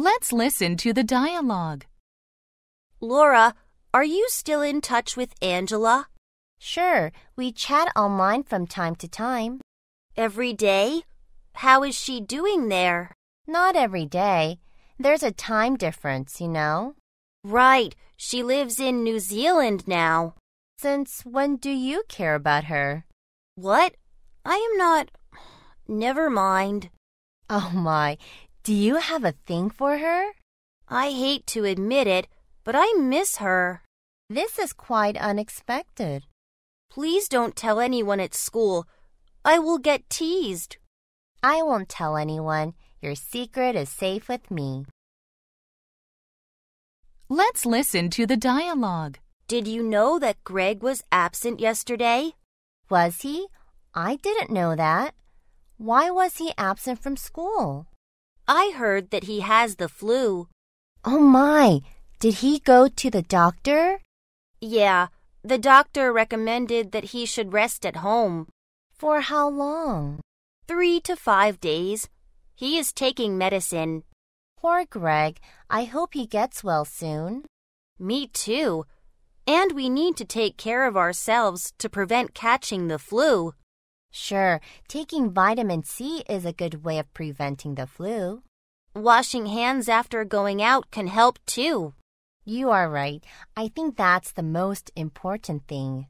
Let's listen to the dialogue. Laura, are you still in touch with Angela? Sure, we chat online from time to time. Every day? How is she doing there? Not every day. There's a time difference, you know. Right. She lives in New Zealand now. Since when do you care about her? What? I am not. Never mind. Oh my, do you have a thing for her? I hate to admit it, but I miss her. This is quite unexpected. Please don't tell anyone at school. I will get teased. I won't tell anyone. Your secret is safe with me. Let's listen to the dialogue. Did you know that Greg was absent yesterday? Was he? I didn't know that. Why was he absent from school? I heard that he has the flu. Oh my! Did he go to the doctor? Yeah, the doctor recommended that he should rest at home. For how long? Three to five days. He is taking medicine. Poor Greg. I hope he gets well soon. Me too. And we need to take care of ourselves to prevent catching the flu. Sure, taking vitamin C is a good way of preventing the flu. Washing hands after going out can help too. You are right. I think that's the most important thing.